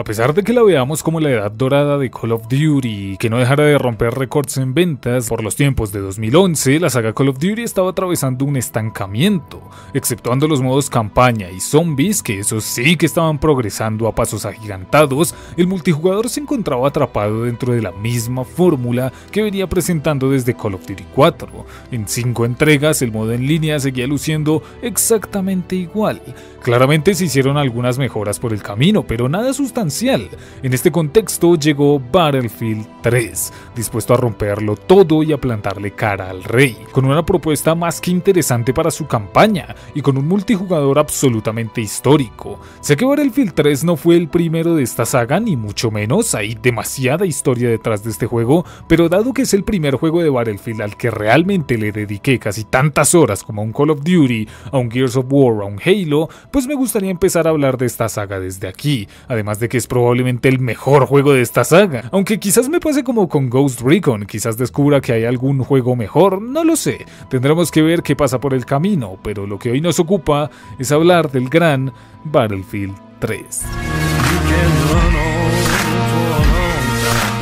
A pesar de que la veamos como la edad dorada de Call of Duty y que no dejara de romper récords en ventas por los tiempos de 2011, la saga Call of Duty estaba atravesando un estancamiento, exceptuando los modos campaña y zombies, que esos sí que estaban progresando a pasos agigantados, el multijugador se encontraba atrapado dentro de la misma fórmula que venía presentando desde Call of Duty 4. En cinco entregas, el modo en línea seguía luciendo exactamente igual. Claramente se hicieron algunas mejoras por el camino, pero nada sustancial en este contexto llegó Battlefield 3, dispuesto a romperlo todo y a plantarle cara al rey, con una propuesta más que interesante para su campaña y con un multijugador absolutamente histórico. Sé que Battlefield 3 no fue el primero de esta saga, ni mucho menos, hay demasiada historia detrás de este juego, pero dado que es el primer juego de Battlefield al que realmente le dediqué casi tantas horas como a un Call of Duty, a un Gears of War, a un Halo, pues me gustaría empezar a hablar de esta saga desde aquí, además de que es probablemente el mejor juego de esta saga. Aunque quizás me pase como con Ghost Recon, quizás descubra que hay algún juego mejor, no lo sé. Tendremos que ver qué pasa por el camino, pero lo que hoy nos ocupa es hablar del gran Battlefield 3.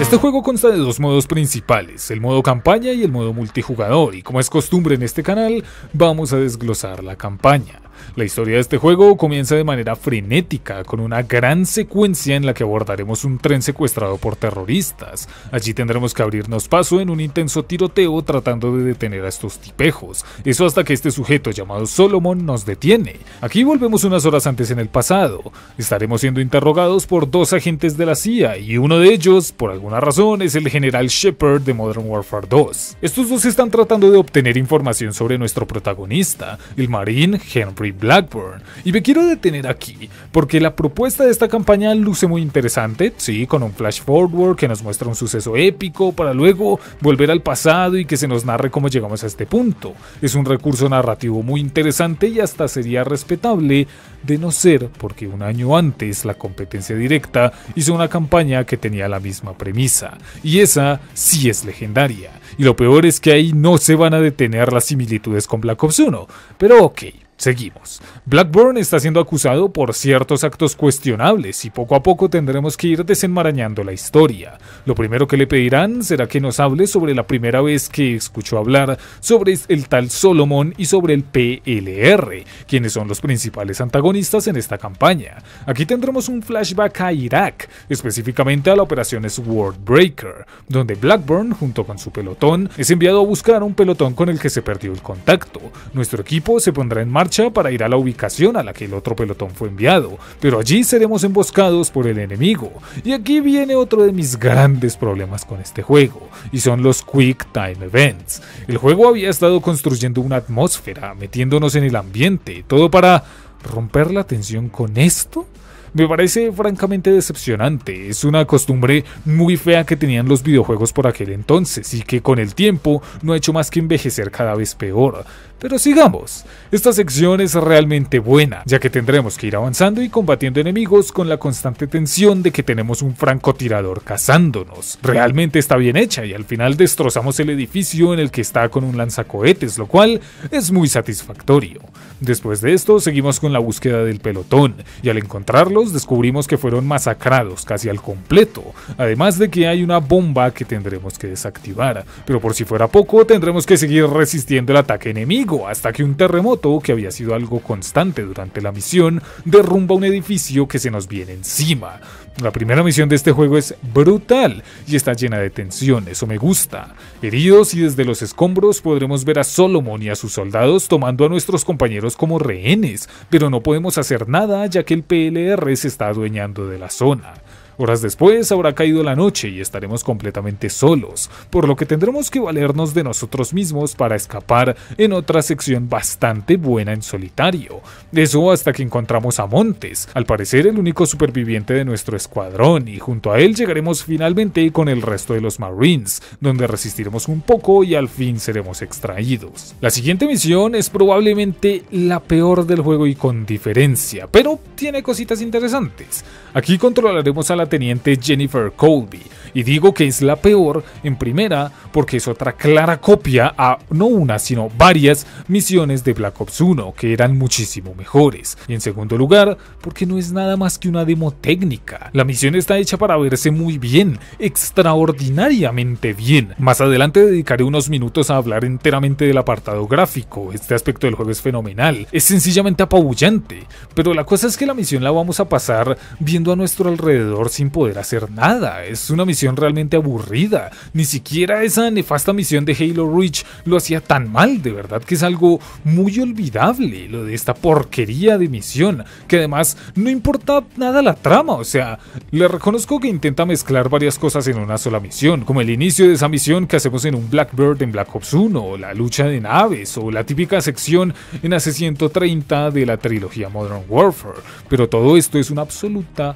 Este juego consta de dos modos principales, el modo campaña y el modo multijugador, y como es costumbre en este canal, vamos a desglosar la campaña. La historia de este juego comienza de manera frenética, con una gran secuencia en la que abordaremos un tren secuestrado por terroristas. Allí tendremos que abrirnos paso en un intenso tiroteo tratando de detener a estos tipejos, eso hasta que este sujeto llamado Solomon nos detiene. Aquí volvemos unas horas antes en el pasado, estaremos siendo interrogados por dos agentes de la CIA y uno de ellos, por alguna razón, es el general Shepard de Modern Warfare 2. Estos dos están tratando de obtener información sobre nuestro protagonista, el marín Henry Black Blackburn. Y me quiero detener aquí, porque la propuesta de esta campaña luce muy interesante, sí, con un flash forward que nos muestra un suceso épico para luego volver al pasado y que se nos narre cómo llegamos a este punto. Es un recurso narrativo muy interesante y hasta sería respetable de no ser porque un año antes la competencia directa hizo una campaña que tenía la misma premisa, y esa sí es legendaria. Y lo peor es que ahí no se van a detener las similitudes con Black Ops 1, pero ok. Seguimos. Blackburn está siendo acusado por ciertos actos cuestionables y poco a poco tendremos que ir desenmarañando la historia. Lo primero que le pedirán será que nos hable sobre la primera vez que escuchó hablar sobre el tal Solomon y sobre el PLR, quienes son los principales antagonistas en esta campaña. Aquí tendremos un flashback a Irak, específicamente a la operación SWORDBREAKER, donde Blackburn, junto con su pelotón, es enviado a buscar a un pelotón con el que se perdió el contacto. Nuestro equipo se pondrá en marcha para ir a la ubicación a la que el otro pelotón fue enviado, pero allí seremos emboscados por el enemigo. Y aquí viene otro de mis grandes problemas con este juego, y son los Quick Time Events. El juego había estado construyendo una atmósfera, metiéndonos en el ambiente, todo para romper la tensión con esto. Me parece francamente decepcionante, es una costumbre muy fea que tenían los videojuegos por aquel entonces y que con el tiempo no ha hecho más que envejecer cada vez peor. Pero sigamos. Esta sección es realmente buena, ya que tendremos que ir avanzando y combatiendo enemigos con la constante tensión de que tenemos un francotirador cazándonos. Realmente está bien hecha y al final destrozamos el edificio en el que está con un lanzacohetes, lo cual es muy satisfactorio. Después de esto seguimos con la búsqueda del pelotón y al encontrarlos descubrimos que fueron masacrados casi al completo, además de que hay una bomba que tendremos que desactivar, pero por si fuera poco tendremos que seguir resistiendo el ataque enemigo hasta que un terremoto, que había sido algo constante durante la misión, derrumba un edificio que se nos viene encima. La primera misión de este juego es brutal y está llena de tensión, eso me gusta. Heridos y desde los escombros podremos ver a Solomon y a sus soldados tomando a nuestros compañeros como rehenes, pero no podemos hacer nada ya que el PLR se está adueñando de la zona. Horas después habrá caído la noche y estaremos completamente solos, por lo que tendremos que valernos de nosotros mismos para escapar en otra sección bastante buena en solitario. Eso hasta que encontramos a Montes, al parecer el único superviviente de nuestro escuadrón, y junto a él llegaremos finalmente con el resto de los Marines, donde resistiremos un poco y al fin seremos extraídos. La siguiente misión es probablemente la peor del juego y con diferencia, pero tiene cositas interesantes. Aquí controlaremos a la teniente Jennifer Colby, y digo que es la peor en primera porque es otra clara copia a no una sino varias misiones de Black Ops 1 que eran muchísimo mejores, y en segundo lugar porque no es nada más que una demo técnica, la misión está hecha para verse muy bien, extraordinariamente bien. Más adelante dedicaré unos minutos a hablar enteramente del apartado gráfico, este aspecto del juego es fenomenal, es sencillamente apabullante, pero la cosa es que la misión la vamos a pasar viendo a nuestro alrededor sin poder hacer nada. Es una misión realmente aburrida. Ni siquiera esa nefasta misión de Halo Reach lo hacía tan mal. De verdad que es algo muy olvidable lo de esta porquería de misión. Que además no importa nada la trama. O sea, le reconozco que intenta mezclar varias cosas en una sola misión. Como el inicio de esa misión que hacemos en un Blackbird en Black Ops 1. O la lucha de naves. O la típica sección en AC-130 de la trilogía Modern Warfare. Pero todo esto es una absoluta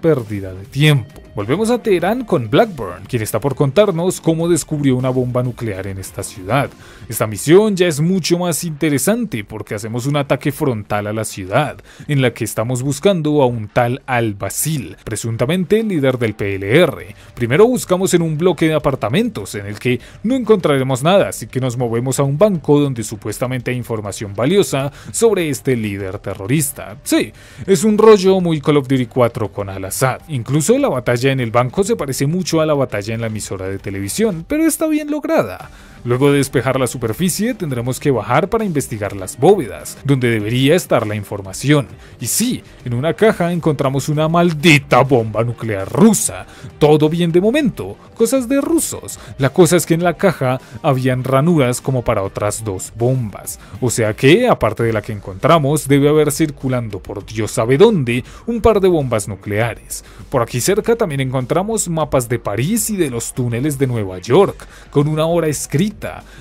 pérdida de tiempo. Volvemos a Teherán con Blackburn, quien está por contarnos cómo descubrió una bomba nuclear en esta ciudad. Esta misión ya es mucho más interesante porque hacemos un ataque frontal a la ciudad, en la que estamos buscando a un tal Al-Basil, presuntamente líder del PLR. Primero buscamos en un bloque de apartamentos, en el que no encontraremos nada, así que nos movemos a un banco donde supuestamente hay información valiosa sobre este líder terrorista. Sí, es un rollo muy Call of Duty 4 con alas Incluso la batalla en el banco se parece mucho a la batalla en la emisora de televisión, pero está bien lograda. Luego de despejar la superficie tendremos que bajar para investigar las bóvedas, donde debería estar la información. Y sí, en una caja encontramos una maldita bomba nuclear rusa. Todo bien de momento, cosas de rusos. La cosa es que en la caja habían ranuras como para otras dos bombas. O sea que, aparte de la que encontramos, debe haber circulando por Dios sabe dónde un par de bombas nucleares. Por aquí cerca también encontramos mapas de París y de los túneles de Nueva York, con una hora escrita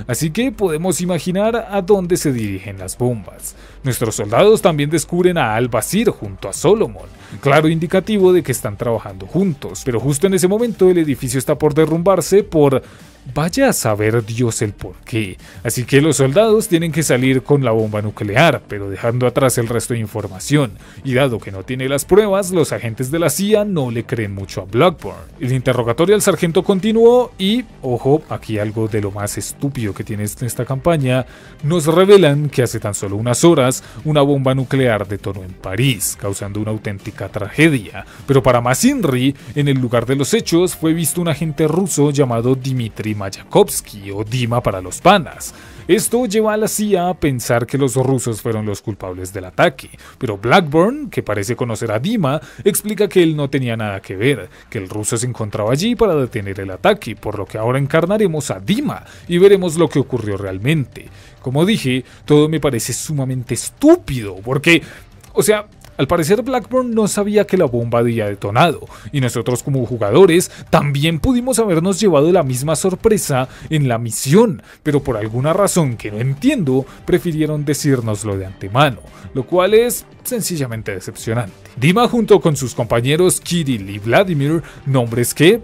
así que podemos imaginar a dónde se dirigen las bombas. Nuestros soldados también descubren a Al-Basir junto a Solomon, claro indicativo de que están trabajando juntos, pero justo en ese momento el edificio está por derrumbarse por Vaya a saber Dios el por qué. Así que los soldados tienen que salir con la bomba nuclear, pero dejando atrás el resto de información. Y dado que no tiene las pruebas, los agentes de la CIA no le creen mucho a Blackburn. El interrogatorio al sargento continuó y, ojo, aquí algo de lo más estúpido que tiene esta campaña, nos revelan que hace tan solo unas horas una bomba nuclear detonó en París, causando una auténtica tragedia. Pero para Masinri, en el lugar de los hechos fue visto un agente ruso llamado Dmitry Mayakovsky, o Dima para los panas. Esto lleva a la CIA a pensar que los rusos fueron los culpables del ataque, pero Blackburn, que parece conocer a Dima, explica que él no tenía nada que ver, que el ruso se encontraba allí para detener el ataque, por lo que ahora encarnaremos a Dima y veremos lo que ocurrió realmente. Como dije, todo me parece sumamente estúpido, porque, o sea, al parecer Blackburn no sabía que la bomba había detonado, y nosotros como jugadores también pudimos habernos llevado la misma sorpresa en la misión, pero por alguna razón que no entiendo, prefirieron decírnoslo de antemano, lo cual es sencillamente decepcionante. Dima junto con sus compañeros Kirill y Vladimir, nombres que,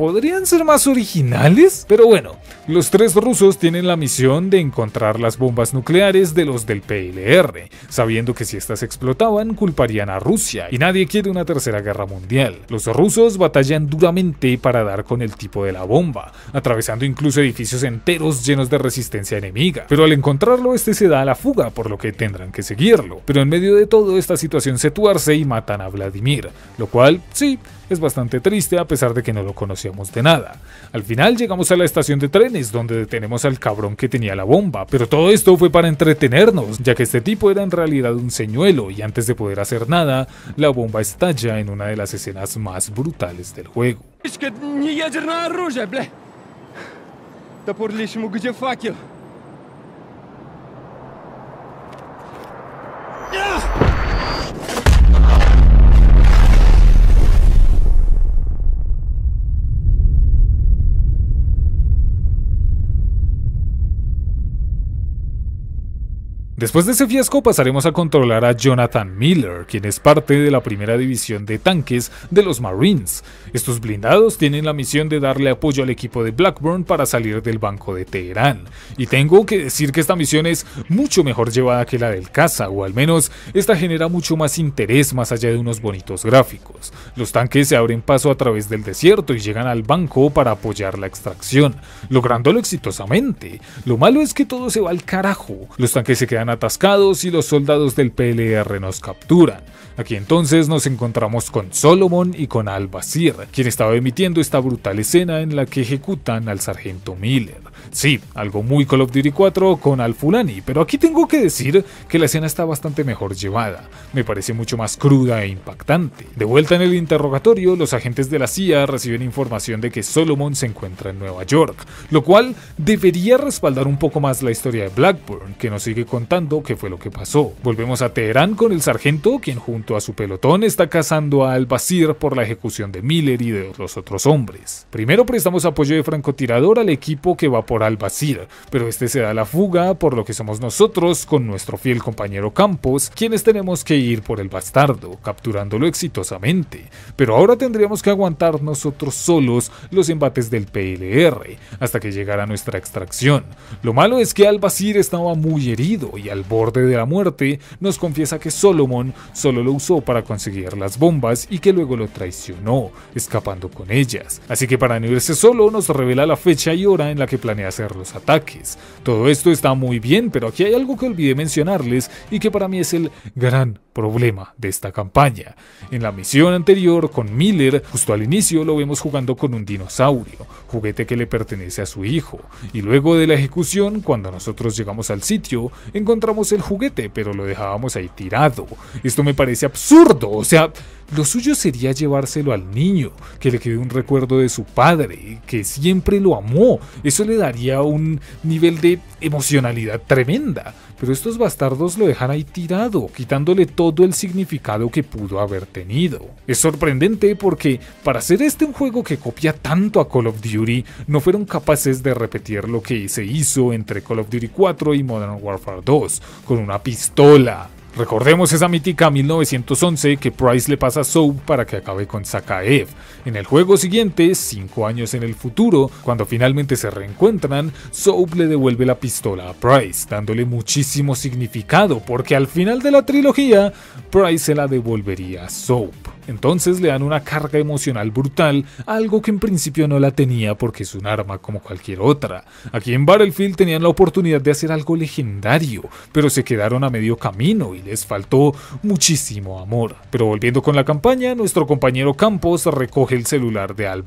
podrían ser más originales, pero bueno, los tres rusos tienen la misión de encontrar las bombas nucleares de los del PLR, sabiendo que si estas explotaban culparían a Rusia y nadie quiere una tercera guerra mundial. Los rusos batallan duramente para dar con el tipo de la bomba, atravesando incluso edificios enteros llenos de resistencia enemiga, pero al encontrarlo este se da a la fuga por lo que tendrán que seguirlo. Pero en medio de todo esta situación se tuerce y matan a Vladimir, lo cual sí es bastante triste a pesar de que no lo conocíamos de nada. Al final llegamos a la estación de trenes donde detenemos al cabrón que tenía la bomba, pero todo esto fue para entretenernos, ya que este tipo era en realidad un señuelo y antes de poder hacer nada, la bomba estalla en una de las escenas más brutales del juego. Después de ese fiasco pasaremos a controlar a Jonathan Miller, quien es parte de la primera división de tanques de los Marines. Estos blindados tienen la misión de darle apoyo al equipo de Blackburn para salir del banco de Teherán. Y tengo que decir que esta misión es mucho mejor llevada que la del caza, o al menos esta genera mucho más interés más allá de unos bonitos gráficos. Los tanques se abren paso a través del desierto y llegan al banco para apoyar la extracción, lográndolo exitosamente. Lo malo es que todo se va al carajo. Los tanques se quedan atascados y los soldados del PLR nos capturan. Aquí entonces nos encontramos con Solomon y con Al-Basir, quien estaba emitiendo esta brutal escena en la que ejecutan al sargento Miller. Sí, algo muy Call of Duty 4 con Al-Fulani, pero aquí tengo que decir que la escena está bastante mejor llevada, me parece mucho más cruda e impactante. De vuelta en el interrogatorio, los agentes de la CIA reciben información de que Solomon se encuentra en Nueva York, lo cual debería respaldar un poco más la historia de Blackburn, que nos sigue contando qué fue lo que pasó. Volvemos a Teherán con el sargento, quien junto a su pelotón está cazando a Al-Basir por la ejecución de Miller y de otros otros hombres. Primero prestamos apoyo de francotirador al equipo que va a por Albacir, pero este se da la fuga, por lo que somos nosotros, con nuestro fiel compañero Campos, quienes tenemos que ir por el bastardo, capturándolo exitosamente. Pero ahora tendríamos que aguantar nosotros solos los embates del PLR, hasta que llegara nuestra extracción. Lo malo es que Albacir estaba muy herido y al borde de la muerte, nos confiesa que Solomon solo lo usó para conseguir las bombas y que luego lo traicionó, escapando con ellas. Así que para no irse solo, nos revela la fecha y hora en la que planea hacer los ataques. Todo esto está muy bien, pero aquí hay algo que olvidé mencionarles y que para mí es el gran problema de esta campaña. En la misión anterior con Miller, justo al inicio lo vemos jugando con un dinosaurio, juguete que le pertenece a su hijo, y luego de la ejecución, cuando nosotros llegamos al sitio, encontramos el juguete, pero lo dejábamos ahí tirado. Esto me parece absurdo, o sea... Lo suyo sería llevárselo al niño, que le quede un recuerdo de su padre, que siempre lo amó. Eso le daría un nivel de emocionalidad tremenda. Pero estos bastardos lo dejan ahí tirado, quitándole todo el significado que pudo haber tenido. Es sorprendente porque, para hacer este un juego que copia tanto a Call of Duty, no fueron capaces de repetir lo que se hizo entre Call of Duty 4 y Modern Warfare 2, con una pistola, Recordemos esa mítica 1911 que Price le pasa a Soap para que acabe con Sakaev. En el juego siguiente, cinco años en el futuro, cuando finalmente se reencuentran, Soap le devuelve la pistola a Price, dándole muchísimo significado, porque al final de la trilogía, Price se la devolvería a Soap. Entonces le dan una carga emocional brutal, algo que en principio no la tenía porque es un arma como cualquier otra. Aquí en Battlefield tenían la oportunidad de hacer algo legendario, pero se quedaron a medio camino y les faltó muchísimo amor. Pero volviendo con la campaña, nuestro compañero Campos recoge el celular de al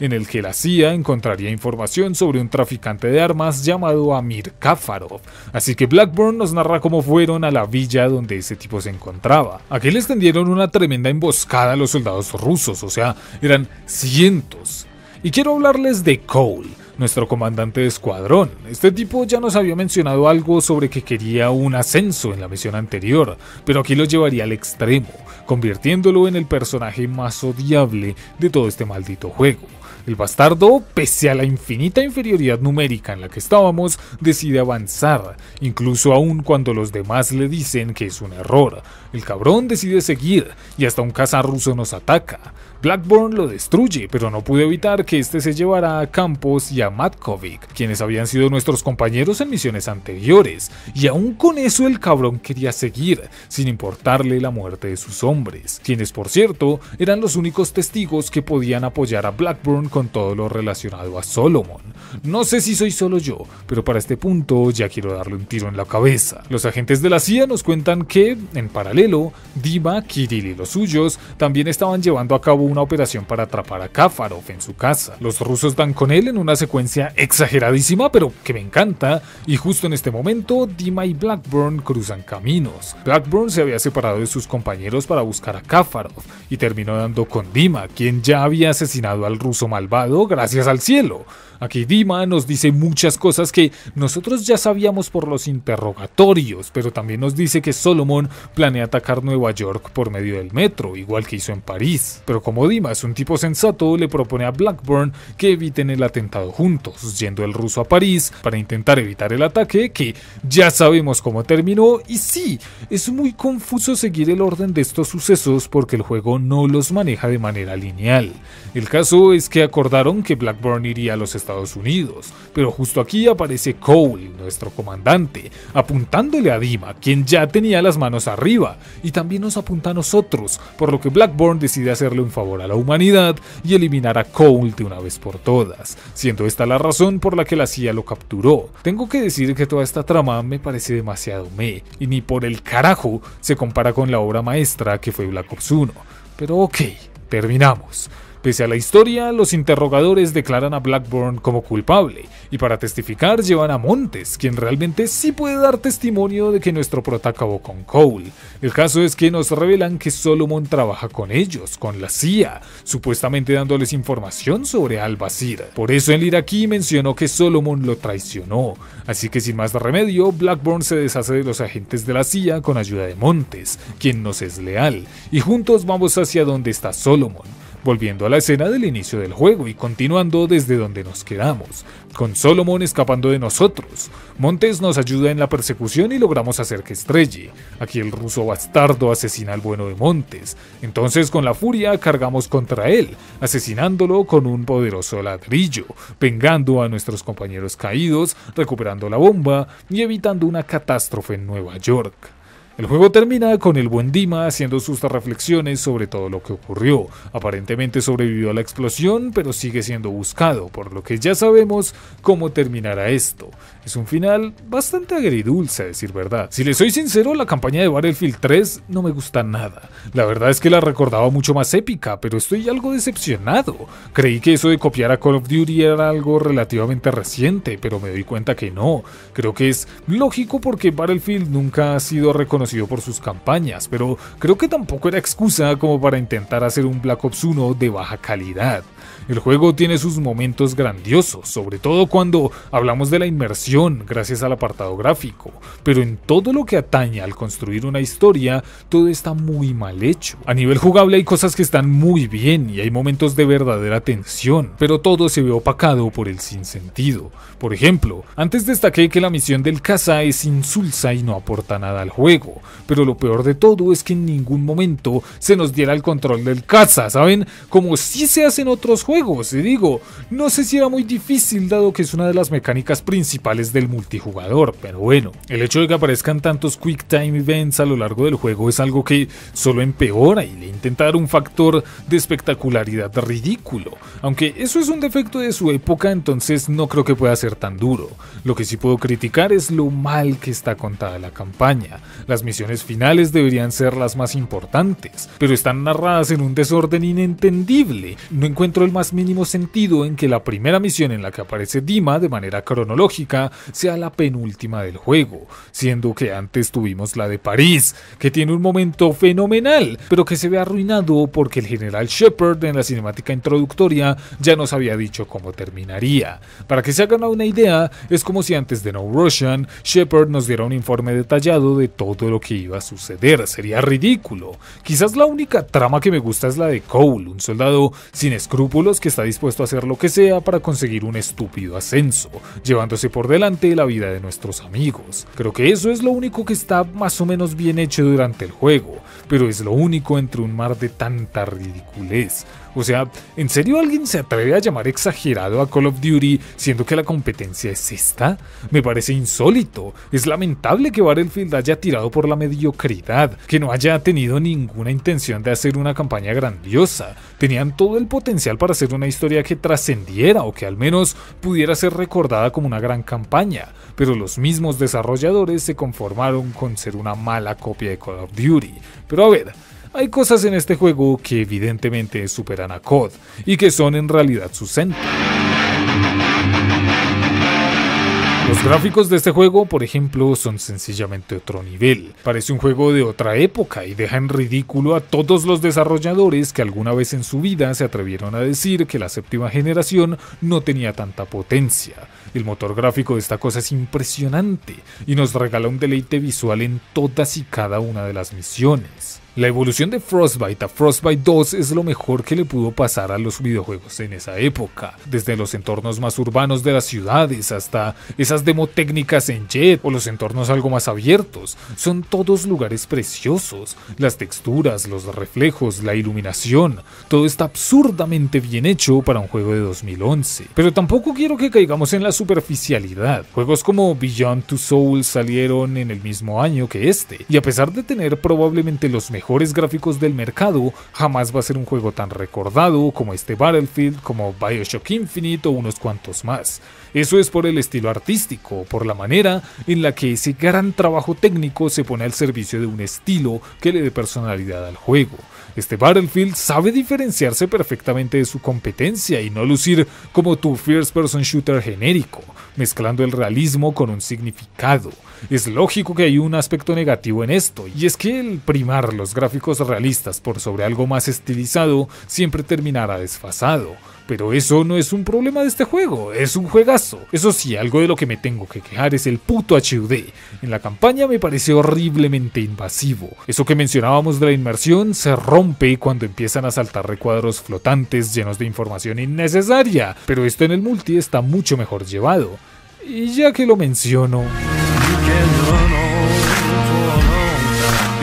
en el que la CIA encontraría información sobre un traficante de armas llamado Amir Kafarov. Así que Blackburn nos narra cómo fueron a la villa donde ese tipo se encontró entraba. Aquí les tendieron una tremenda emboscada a los soldados rusos, o sea, eran cientos. Y quiero hablarles de Cole, nuestro comandante de escuadrón. Este tipo ya nos había mencionado algo sobre que quería un ascenso en la misión anterior, pero aquí lo llevaría al extremo, convirtiéndolo en el personaje más odiable de todo este maldito juego. El bastardo, pese a la infinita inferioridad numérica en la que estábamos, decide avanzar, incluso aún cuando los demás le dicen que es un error, el cabrón decide seguir y hasta un caza ruso nos ataca. Blackburn lo destruye, pero no pudo evitar que este se llevara a Campos y a Matkovic, quienes habían sido nuestros compañeros en misiones anteriores, y aún con eso el cabrón quería seguir, sin importarle la muerte de sus hombres, quienes por cierto eran los únicos testigos que podían apoyar a Blackburn con todo lo relacionado a Solomon. No sé si soy solo yo, pero para este punto ya quiero darle un tiro en la cabeza. Los agentes de la CIA nos cuentan que, en paralelo, Dima, Kirill y los suyos también estaban llevando a cabo una operación para atrapar a Kafarov en su casa. Los rusos van con él en una secuencia exageradísima, pero que me encanta, y justo en este momento Dima y Blackburn cruzan caminos. Blackburn se había separado de sus compañeros para buscar a Káfarov y terminó dando con Dima, quien ya había asesinado al ruso malvado gracias al cielo. Aquí Dima nos dice muchas cosas que nosotros ya sabíamos por los interrogatorios, pero también nos dice que Solomon planea atacar Nueva York por medio del metro, igual que hizo en París. Pero como Dima es un tipo sensato, le propone a Blackburn que eviten el atentado juntos, yendo el ruso a París para intentar evitar el ataque que ya sabemos cómo terminó y sí, es muy confuso seguir el orden de estos sucesos porque el juego no los maneja de manera lineal. El caso es que acordaron que Blackburn iría a los Estados Unidos, pero justo aquí aparece Cole, nuestro comandante, apuntándole a Dima, quien ya tenía las manos arriba, y también nos apunta a nosotros, por lo que Blackburn decide hacerle un favor a la humanidad y eliminar a Cole de una vez por todas, siendo esta la razón por la que la CIA lo capturó. Tengo que decir que toda esta trama me parece demasiado me, y ni por el carajo se compara con la obra maestra que fue Black Ops 1, pero ok, terminamos. Pese a la historia, los interrogadores declaran a Blackburn como culpable, y para testificar llevan a Montes, quien realmente sí puede dar testimonio de que nuestro prota acabó con Cole. El caso es que nos revelan que Solomon trabaja con ellos, con la CIA, supuestamente dándoles información sobre Al-Basir. Por eso el iraquí mencionó que Solomon lo traicionó, así que sin más remedio, Blackburn se deshace de los agentes de la CIA con ayuda de Montes, quien nos es leal, y juntos vamos hacia donde está Solomon volviendo a la escena del inicio del juego y continuando desde donde nos quedamos, con Solomon escapando de nosotros. Montes nos ayuda en la persecución y logramos hacer que estrelle. Aquí el ruso bastardo asesina al bueno de Montes. Entonces con la furia cargamos contra él, asesinándolo con un poderoso ladrillo, vengando a nuestros compañeros caídos, recuperando la bomba y evitando una catástrofe en Nueva York. El juego termina con el buen Dima haciendo sus reflexiones sobre todo lo que ocurrió. Aparentemente sobrevivió a la explosión, pero sigue siendo buscado, por lo que ya sabemos cómo terminará esto. Es un final bastante agridulce, a decir verdad. Si le soy sincero, la campaña de Battlefield 3 no me gusta nada. La verdad es que la recordaba mucho más épica, pero estoy algo decepcionado. Creí que eso de copiar a Call of Duty era algo relativamente reciente, pero me doy cuenta que no. Creo que es lógico porque Battlefield nunca ha sido reconocido por sus campañas, pero creo que tampoco era excusa como para intentar hacer un Black Ops 1 de baja calidad. El juego tiene sus momentos grandiosos, sobre todo cuando hablamos de la inmersión gracias al apartado gráfico, pero en todo lo que atañe al construir una historia, todo está muy mal hecho. A nivel jugable hay cosas que están muy bien y hay momentos de verdadera tensión, pero todo se ve opacado por el sinsentido. Por ejemplo, antes destaqué que la misión del caza es insulsa y no aporta nada al juego, pero lo peor de todo es que en ningún momento se nos diera el control del caza, ¿saben? Como si se hacen otros juegos digo, no sé si era muy difícil dado que es una de las mecánicas principales del multijugador, pero bueno, el hecho de que aparezcan tantos Quick Time Events a lo largo del juego es algo que solo empeora y le intenta dar un factor de espectacularidad ridículo, aunque eso es un defecto de su época, entonces no creo que pueda ser tan duro. Lo que sí puedo criticar es lo mal que está contada la campaña. Las misiones finales deberían ser las más importantes, pero están narradas en un desorden inentendible. No encuentro el más mínimo sentido en que la primera misión en la que aparece Dima de manera cronológica sea la penúltima del juego, siendo que antes tuvimos la de París, que tiene un momento fenomenal, pero que se ve arruinado porque el general Shepard en la cinemática introductoria ya nos había dicho cómo terminaría. Para que se hagan una idea, es como si antes de No Russian, Shepard nos diera un informe detallado de todo lo que iba a suceder, sería ridículo. Quizás la única trama que me gusta es la de Cole, un soldado sin escrúpulos que está dispuesto a hacer lo que sea para conseguir un estúpido ascenso, llevándose por delante la vida de nuestros amigos. Creo que eso es lo único que está más o menos bien hecho durante el juego, pero es lo único entre un mar de tanta ridiculez. O sea, ¿en serio alguien se atreve a llamar exagerado a Call of Duty siendo que la competencia es esta? Me parece insólito. Es lamentable que Battlefield haya tirado por la mediocridad, que no haya tenido ninguna intención de hacer una campaña grandiosa. Tenían todo el potencial para hacer una historia que trascendiera o que al menos pudiera ser recordada como una gran campaña, pero los mismos desarrolladores se conformaron con ser una mala copia de Call of Duty. Pero a ver, hay cosas en este juego que evidentemente superan a COD y que son en realidad su centro. Los gráficos de este juego, por ejemplo, son sencillamente otro nivel. Parece un juego de otra época y deja en ridículo a todos los desarrolladores que alguna vez en su vida se atrevieron a decir que la séptima generación no tenía tanta potencia. El motor gráfico de esta cosa es impresionante y nos regala un deleite visual en todas y cada una de las misiones. La evolución de Frostbite a Frostbite 2 es lo mejor que le pudo pasar a los videojuegos en esa época, desde los entornos más urbanos de las ciudades hasta esas técnicas en jet o los entornos algo más abiertos. Son todos lugares preciosos, las texturas, los reflejos, la iluminación, todo está absurdamente bien hecho para un juego de 2011. Pero tampoco quiero que caigamos en la superficialidad. Juegos como Beyond Two Souls salieron en el mismo año que este, y a pesar de tener probablemente los mejores mejores gráficos del mercado, jamás va a ser un juego tan recordado como este Battlefield, como Bioshock Infinite o unos cuantos más. Eso es por el estilo artístico, por la manera en la que ese gran trabajo técnico se pone al servicio de un estilo que le dé personalidad al juego. Este Battlefield sabe diferenciarse perfectamente de su competencia y no lucir como tu first person shooter genérico, mezclando el realismo con un significado. Es lógico que hay un aspecto negativo en esto, y es que el primar los gráficos realistas por sobre algo más estilizado siempre terminará desfasado pero eso no es un problema de este juego, es un juegazo. Eso sí, algo de lo que me tengo que quejar es el puto HUD. En la campaña me pareció horriblemente invasivo. Eso que mencionábamos de la inmersión se rompe cuando empiezan a saltar recuadros flotantes llenos de información innecesaria, pero esto en el multi está mucho mejor llevado. Y ya que lo menciono...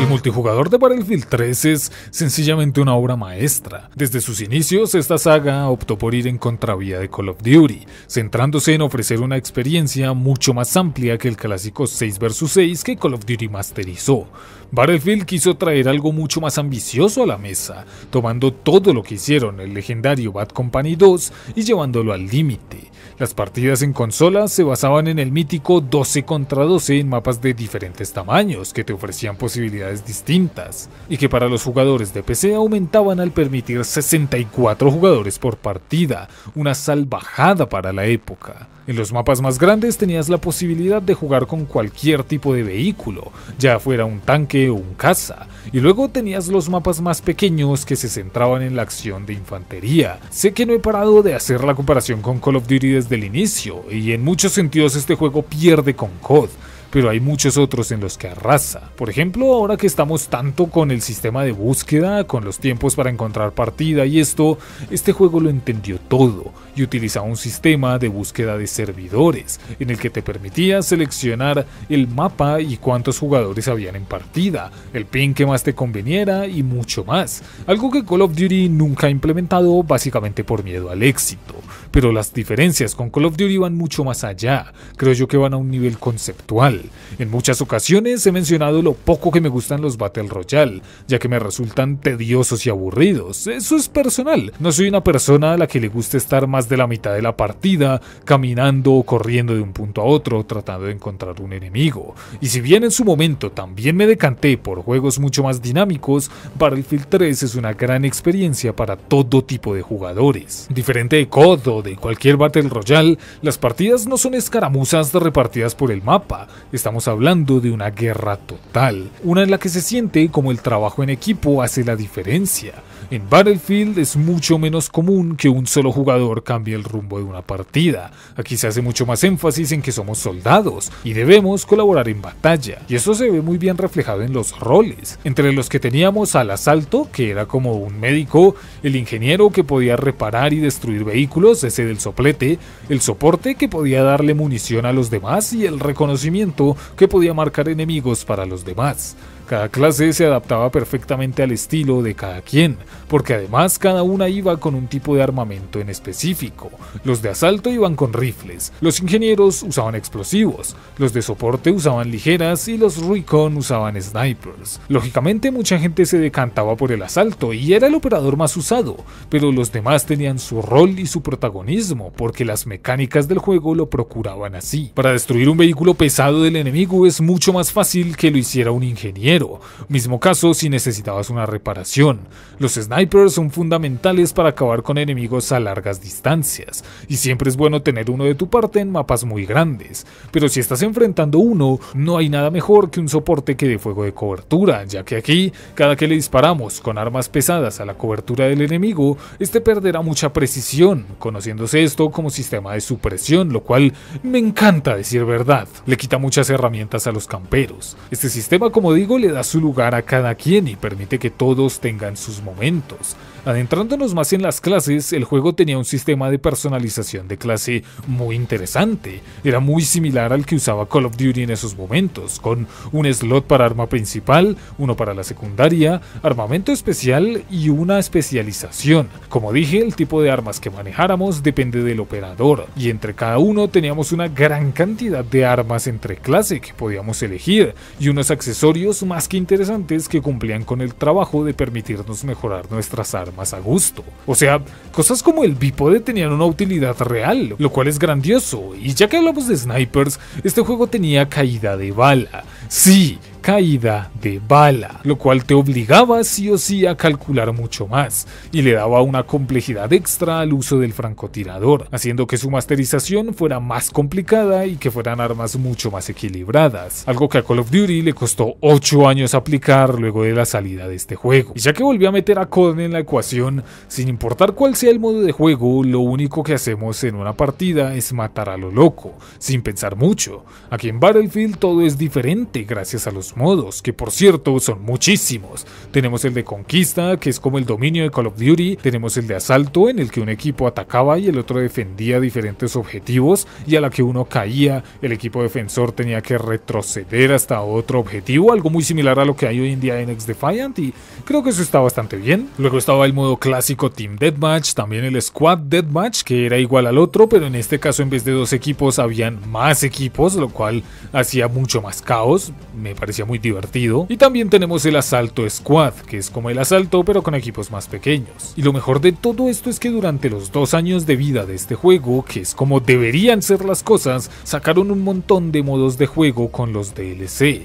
El multijugador de Battlefield 3 es sencillamente una obra maestra. Desde sus inicios, esta saga optó por ir en contravía de Call of Duty, centrándose en ofrecer una experiencia mucho más amplia que el clásico 6 vs 6 que Call of Duty masterizó. Battlefield quiso traer algo mucho más ambicioso a la mesa, tomando todo lo que hicieron el legendario Bad Company 2 y llevándolo al límite. Las partidas en consola se basaban en el mítico 12 contra 12 en mapas de diferentes tamaños que te ofrecían posibilidades distintas, y que para los jugadores de PC aumentaban al permitir 64 jugadores por partida, una salvajada para la época. En los mapas más grandes tenías la posibilidad de jugar con cualquier tipo de vehículo, ya fuera un tanque o un caza, y luego tenías los mapas más pequeños que se centraban en la acción de infantería. Sé que no he parado de hacer la comparación con Call of Duty desde el inicio, y en muchos sentidos este juego pierde con COD, pero hay muchos otros en los que arrasa. Por ejemplo, ahora que estamos tanto con el sistema de búsqueda, con los tiempos para encontrar partida y esto, este juego lo entendió todo y utilizaba un sistema de búsqueda de servidores, en el que te permitía seleccionar el mapa y cuántos jugadores habían en partida, el pin que más te conveniera y mucho más, algo que Call of Duty nunca ha implementado básicamente por miedo al éxito. Pero las diferencias con Call of Duty van mucho más allá, creo yo que van a un nivel conceptual. En muchas ocasiones he mencionado lo poco que me gustan los Battle Royale, ya que me resultan tediosos y aburridos. Eso es personal, no soy una persona a la que le guste estar más de la mitad de la partida, caminando o corriendo de un punto a otro tratando de encontrar un enemigo. Y si bien en su momento también me decanté por juegos mucho más dinámicos, Battlefield 3 es una gran experiencia para todo tipo de jugadores. Diferente de COD o de cualquier Battle Royale, las partidas no son escaramuzas repartidas por el mapa, Estamos hablando de una guerra total, una en la que se siente como el trabajo en equipo hace la diferencia, en Battlefield es mucho menos común que un solo jugador cambie el rumbo de una partida. Aquí se hace mucho más énfasis en que somos soldados y debemos colaborar en batalla. Y eso se ve muy bien reflejado en los roles, entre los que teníamos al asalto, que era como un médico, el ingeniero que podía reparar y destruir vehículos, ese del soplete, el soporte que podía darle munición a los demás y el reconocimiento que podía marcar enemigos para los demás. Cada clase se adaptaba perfectamente al estilo de cada quien, porque además cada una iba con un tipo de armamento en específico. Los de asalto iban con rifles, los ingenieros usaban explosivos, los de soporte usaban ligeras y los recon usaban snipers. Lógicamente mucha gente se decantaba por el asalto y era el operador más usado, pero los demás tenían su rol y su protagonismo, porque las mecánicas del juego lo procuraban así. Para destruir un vehículo pesado del enemigo es mucho más fácil que lo hiciera un ingeniero mismo caso si necesitabas una reparación. Los snipers son fundamentales para acabar con enemigos a largas distancias, y siempre es bueno tener uno de tu parte en mapas muy grandes, pero si estás enfrentando uno, no hay nada mejor que un soporte que dé fuego de cobertura, ya que aquí, cada que le disparamos con armas pesadas a la cobertura del enemigo, este perderá mucha precisión, conociéndose esto como sistema de supresión, lo cual me encanta decir verdad, le quita muchas herramientas a los camperos. Este sistema, como digo, le da su lugar a cada quien y permite que todos tengan sus momentos. Adentrándonos más en las clases, el juego tenía un sistema de personalización de clase muy interesante. Era muy similar al que usaba Call of Duty en esos momentos, con un slot para arma principal, uno para la secundaria, armamento especial y una especialización. Como dije, el tipo de armas que manejáramos depende del operador, y entre cada uno teníamos una gran cantidad de armas entre clase que podíamos elegir, y unos accesorios más que interesantes que cumplían con el trabajo de permitirnos mejorar nuestras armas más a gusto. O sea, cosas como el bipode tenían una utilidad real, lo cual es grandioso, y ya que hablamos de snipers, este juego tenía caída de bala. Sí, caída de bala, lo cual te obligaba sí o sí a calcular mucho más y le daba una complejidad extra al uso del francotirador, haciendo que su masterización fuera más complicada y que fueran armas mucho más equilibradas, algo que a Call of Duty le costó 8 años aplicar luego de la salida de este juego. Y ya que volví a meter a Coden en la ecuación, sin importar cuál sea el modo de juego, lo único que hacemos en una partida es matar a lo loco, sin pensar mucho. Aquí en Battlefield todo es diferente gracias a los modos, que por cierto son muchísimos. Tenemos el de conquista, que es como el dominio de Call of Duty, tenemos el de asalto, en el que un equipo atacaba y el otro defendía diferentes objetivos, y a la que uno caía, el equipo defensor tenía que retroceder hasta otro objetivo, algo muy similar a lo que hay hoy en día en X Defiant, y creo que eso está bastante bien. Luego estaba el modo clásico Team Deathmatch, también el Squad Deathmatch, que era igual al otro, pero en este caso en vez de dos equipos habían más equipos, lo cual hacía mucho más caos, me parecía muy divertido. Y también tenemos el Asalto Squad, que es como el asalto pero con equipos más pequeños. Y lo mejor de todo esto es que durante los dos años de vida de este juego, que es como deberían ser las cosas, sacaron un montón de modos de juego con los DLC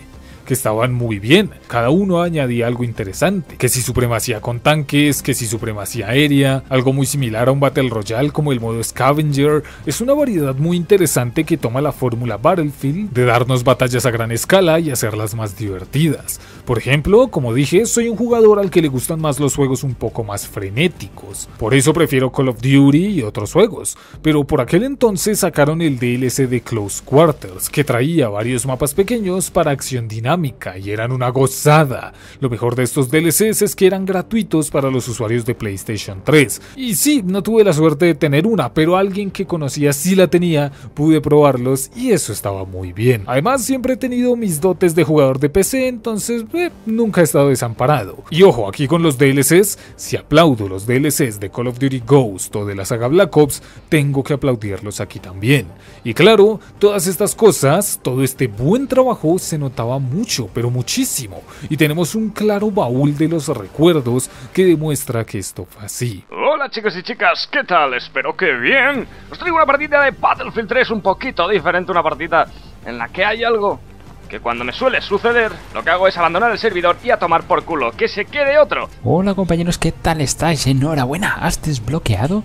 que estaban muy bien. Cada uno añadía algo interesante. Que si supremacía con tanques, que si supremacía aérea, algo muy similar a un Battle Royale como el modo Scavenger. Es una variedad muy interesante que toma la fórmula Battlefield de darnos batallas a gran escala y hacerlas más divertidas. Por ejemplo, como dije, soy un jugador al que le gustan más los juegos un poco más frenéticos. Por eso prefiero Call of Duty y otros juegos. Pero por aquel entonces sacaron el DLC de Close Quarters, que traía varios mapas pequeños para acción dinámica y eran una gozada. Lo mejor de estos DLCs es que eran gratuitos para los usuarios de PlayStation 3. Y sí, no tuve la suerte de tener una, pero alguien que conocía sí la tenía, pude probarlos y eso estaba muy bien. Además, siempre he tenido mis dotes de jugador de PC, entonces eh, nunca he estado desamparado. Y ojo, aquí con los DLCs, si aplaudo los DLCs de Call of Duty Ghost o de la saga Black Ops, tengo que aplaudirlos aquí también. Y claro, todas estas cosas, todo este buen trabajo se notaba mucho pero muchísimo, y tenemos un claro baúl de los recuerdos que demuestra que esto fue así. Hola chicos y chicas, ¿qué tal? Espero que bien. Os traigo una partida de Battlefield 3 un poquito diferente, una partida en la que hay algo que cuando me suele suceder, lo que hago es abandonar el servidor y a tomar por culo, que se quede otro. Hola compañeros, ¿qué tal estáis? Enhorabuena, has desbloqueado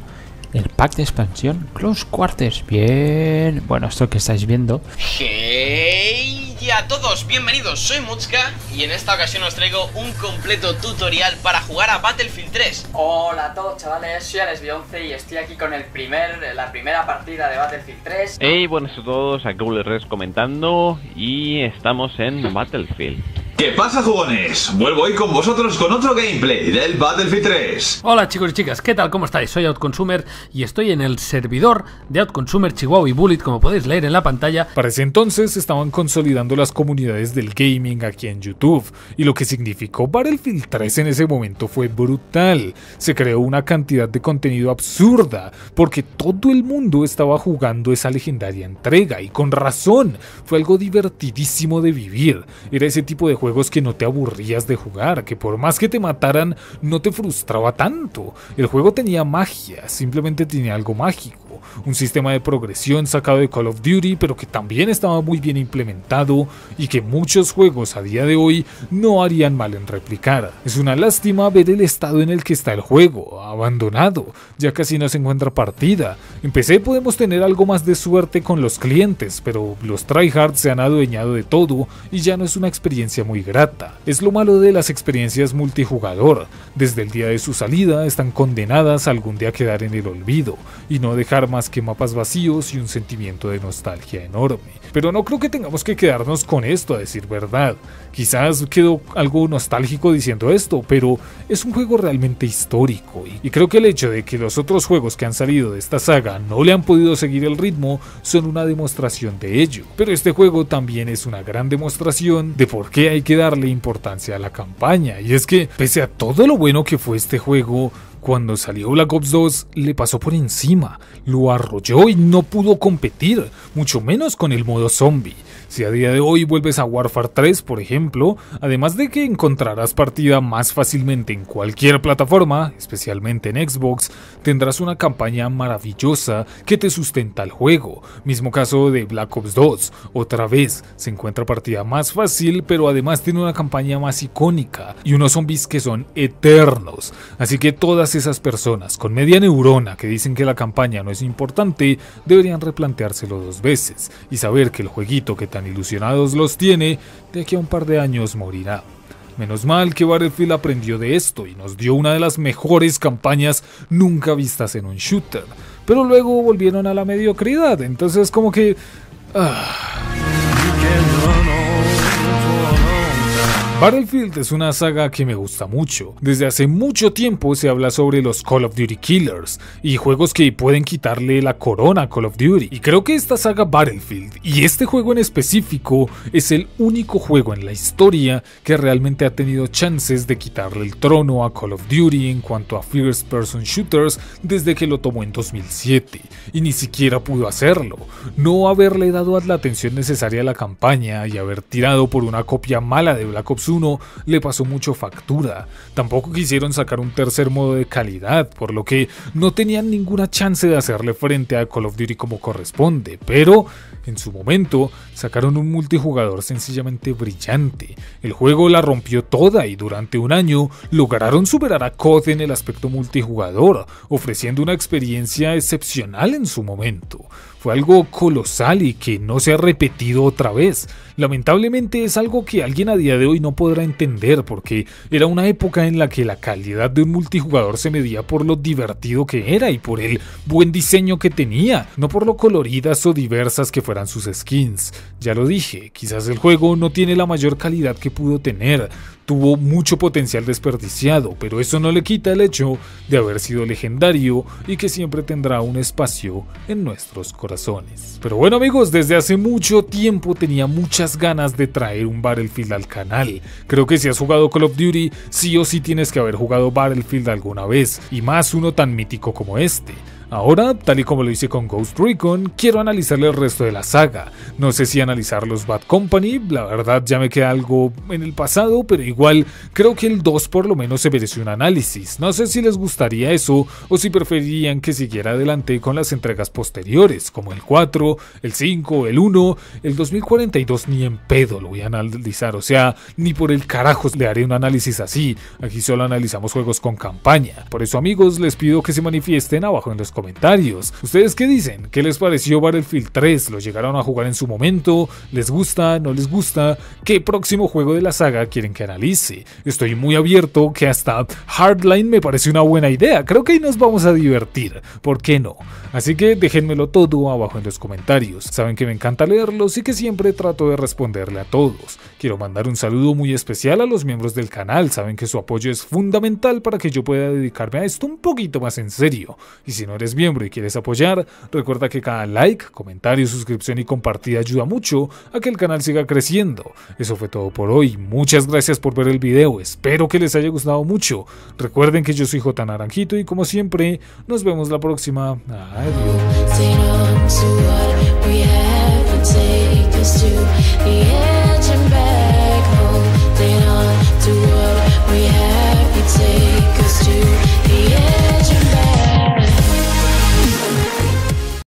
el pack de expansión Close Quarters. Bien, bueno, esto que estáis viendo. Y a todos, bienvenidos, soy Mutska y en esta ocasión os traigo un completo tutorial para jugar a Battlefield 3 Hola a todos chavales, soy Alex11 y estoy aquí con el primer, la primera partida de Battlefield 3 Hey, buenas a todos, aquí Res comentando y estamos en Battlefield ¿Qué pasa jugones? Vuelvo hoy con vosotros con otro gameplay del Battlefield 3 Hola chicos y chicas, ¿qué tal? ¿Cómo estáis? Soy Outconsumer y estoy en el servidor de Outconsumer Chihuahua y Bullet como podéis leer en la pantalla Para ese entonces estaban consolidando las comunidades del gaming aquí en YouTube y lo que significó Battlefield 3 en ese momento fue brutal Se creó una cantidad de contenido absurda porque todo el mundo estaba jugando esa legendaria entrega y con razón Fue algo divertidísimo de vivir, era ese tipo de juego que no te aburrías de jugar, que por más que te mataran no te frustraba tanto. El juego tenía magia, simplemente tenía algo mágico. Un sistema de progresión sacado de Call of Duty, pero que también estaba muy bien implementado y que muchos juegos a día de hoy no harían mal en replicar. Es una lástima ver el estado en el que está el juego, abandonado, ya casi no se encuentra partida. empecé podemos tener algo más de suerte con los clientes, pero los tryhards se han adueñado de todo y ya no es una experiencia muy grata. Es lo malo de las experiencias multijugador, desde el día de su salida están condenadas algún día a quedar en el olvido y no dejar más que mapas vacíos y un sentimiento de nostalgia enorme. Pero no creo que tengamos que quedarnos con esto a decir verdad. Quizás quedó algo nostálgico diciendo esto, pero es un juego realmente histórico y creo que el hecho de que los otros juegos que han salido de esta saga no le han podido seguir el ritmo son una demostración de ello. Pero este juego también es una gran demostración de por qué hay que darle importancia a la campaña y es que pese a todo lo bueno que fue este juego cuando salió Black Ops 2 le pasó por encima, lo arrolló y no pudo competir, mucho menos con el modo zombie. Si a día de hoy vuelves a Warfare 3, por ejemplo, además de que encontrarás partida más fácilmente en cualquier plataforma, especialmente en Xbox, tendrás una campaña maravillosa que te sustenta el juego. Mismo caso de Black Ops 2, otra vez se encuentra partida más fácil, pero además tiene una campaña más icónica y unos zombies que son eternos. Así que todas esas personas con media neurona que dicen que la campaña no es importante deberían replanteárselo dos veces y saber que el jueguito que tan ilusionados los tiene de aquí a un par de años morirá. Menos mal que Battlefield aprendió de esto y nos dio una de las mejores campañas nunca vistas en un shooter, pero luego volvieron a la mediocridad, entonces como que... Ah. Battlefield es una saga que me gusta mucho. Desde hace mucho tiempo se habla sobre los Call of Duty Killers y juegos que pueden quitarle la corona a Call of Duty. Y creo que esta saga Battlefield y este juego en específico es el único juego en la historia que realmente ha tenido chances de quitarle el trono a Call of Duty en cuanto a first person shooters desde que lo tomó en 2007 y ni siquiera pudo hacerlo. No haberle dado la atención necesaria a la campaña y haber tirado por una copia mala de Black Ops le pasó mucho factura. Tampoco quisieron sacar un tercer modo de calidad, por lo que no tenían ninguna chance de hacerle frente a Call of Duty como corresponde, pero en su momento sacaron un multijugador sencillamente brillante. El juego la rompió toda y durante un año lograron superar a COD en el aspecto multijugador, ofreciendo una experiencia excepcional en su momento. Fue algo colosal y que no se ha repetido otra vez. Lamentablemente es algo que alguien a día de hoy no podrá entender porque era una época en la que la calidad de un multijugador se medía por lo divertido que era y por el buen diseño que tenía, no por lo coloridas o diversas que fueran sus skins. Ya lo dije, quizás el juego no tiene la mayor calidad que pudo tener, tuvo mucho potencial desperdiciado, pero eso no le quita el hecho de haber sido legendario y que siempre tendrá un espacio en nuestros corazones. Pero bueno amigos, desde hace mucho tiempo tenía muchas ganas de traer un Battlefield al canal. Creo que si has jugado Call of Duty, sí o sí tienes que haber jugado Battlefield alguna vez, y más uno tan mítico como este. Ahora, tal y como lo hice con Ghost Recon, quiero analizarle el resto de la saga. No sé si analizar los Bad Company, la verdad ya me queda algo en el pasado, pero igual creo que el 2 por lo menos se merece un análisis. No sé si les gustaría eso o si preferirían que siguiera adelante con las entregas posteriores, como el 4, el 5, el 1, el 2042 ni en pedo lo voy a analizar, o sea, ni por el carajo le haré un análisis así. Aquí solo analizamos juegos con campaña. Por eso amigos, les pido que se manifiesten abajo en los comentarios comentarios. ¿Ustedes qué dicen? ¿Qué les pareció Battlefield 3? ¿Lo llegaron a jugar en su momento? ¿Les gusta? ¿No les gusta? ¿Qué próximo juego de la saga quieren que analice? Estoy muy abierto que hasta Hardline me parece una buena idea. Creo que ahí nos vamos a divertir. ¿Por qué no? Así que déjenmelo todo abajo en los comentarios. Saben que me encanta leerlos y que siempre trato de responderle a todos. Quiero mandar un saludo muy especial a los miembros del canal. Saben que su apoyo es fundamental para que yo pueda dedicarme a esto un poquito más en serio. Y si no eres miembro y quieres apoyar, recuerda que cada like, comentario, suscripción y compartida ayuda mucho a que el canal siga creciendo. Eso fue todo por hoy, muchas gracias por ver el video, espero que les haya gustado mucho. Recuerden que yo soy J Naranjito y como siempre, nos vemos la próxima. Adiós.